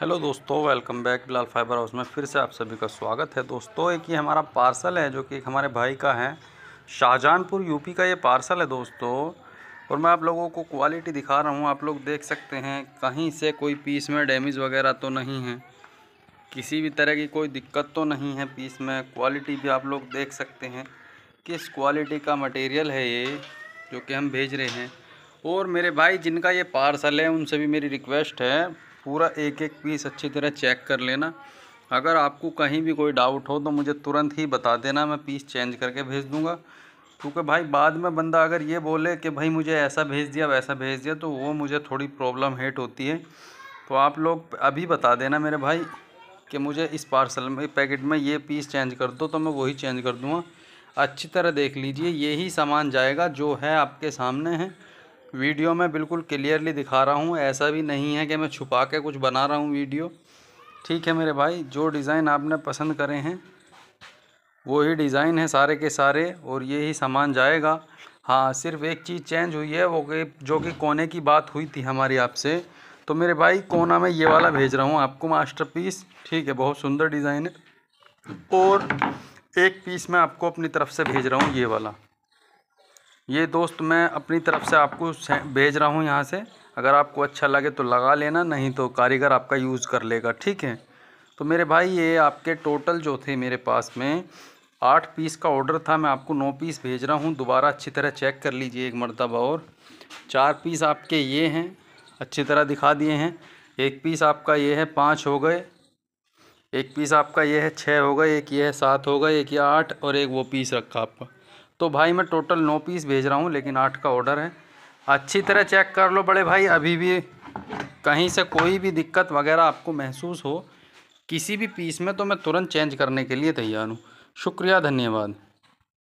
hello दोस्तों welcome back Bilal fibre house में फिर से आप सभी का स्वागत है दोस्तों एक ये हमारा पार्सल है जो कि हमारे भाई का है शाहजहानपुर यूपी का ये पार्सल है दोस्तों और मैं आप लोगों को क्वालिटी दिखा रहा हूँ आप लोग देख सकते हैं कहीं से कोई पीस में डैमेज वगैरह तो नहीं है किसी भी तरह की कोई दिक्कत तो नहीं है पीस में क्वालिटी भी आप लोग देख सकते हैं किस क्वालिटी का मटेरियल है ये जो कि हम भेज रहे हैं और मेरे भाई जिनका ये पार्सल है उनसे भी मेरी रिक्वेस्ट है पूरा एक एक पीस अच्छी तरह चेक कर लेना अगर आपको कहीं भी कोई डाउट हो तो मुझे तुरंत ही बता देना मैं पीस चेंज करके भेज दूँगा क्योंकि भाई बाद में बंदा अगर ये बोले कि भाई मुझे ऐसा भेज दिया वैसा भेज दिया तो वो मुझे थोड़ी प्रॉब्लम हेट होती है तो आप लोग अभी बता देना मेरे भाई कि मुझे इस पार्सल में पैकेट में ये पीस चेंज कर दो तो मैं वही चेंज कर दूँगा अच्छी तरह देख लीजिए यही सामान जाएगा जो है आपके सामने है वीडियो में बिल्कुल क्लियरली दिखा रहा हूँ ऐसा भी नहीं है कि मैं छुपा के कुछ बना रहा हूँ वीडियो ठीक है मेरे भाई जो डिज़ाइन आपने पसंद करे हैं वही डिज़ाइन है सारे के सारे और ये ही सामान जाएगा हाँ सिर्फ एक चीज़ चेंज हुई है वो कि जो कि कोने की बात हुई थी हमारी आपसे तो मेरे भाई कोना में ये वाला भेज रहा हूँ आपको मास्टरपीस ठीक है बहुत सुंदर डिज़ाइन है और एक पीस मैं आपको अपनी तरफ से भेज रहा हूँ ये वाला ये दोस्त मैं अपनी तरफ से आपको भेज रहा हूँ यहाँ से अगर आपको अच्छा लगे तो लगा लेना नहीं तो कारीगर आपका यूज़ कर लेगा ठीक है तो मेरे भाई ये आपके टोटल जो थे मेरे पास में आठ पीस का ऑर्डर था मैं आपको नौ पीस भेज रहा हूँ दोबारा अच्छी तरह चेक कर लीजिए एक मरतबा और चार पीस आपके ये हैं अच्छी तरह दिखा दिए हैं एक पीस आपका ये है पाँच हो गए एक पीस आपका ये है छः हो गए एक ये है सात हो गए एक ये आठ और एक वो पीस रखा आपका तो भाई मैं टोटल नौ पीस भेज रहा हूँ लेकिन आठ का ऑर्डर है अच्छी तरह चेक कर लो बड़े भाई अभी भी कहीं से कोई भी दिक्कत वगैरह आपको महसूस हो किसी भी पीस में तो मैं तुरंत चेंज करने के लिए तैयार हूँ शुक्रिया धन्यवाद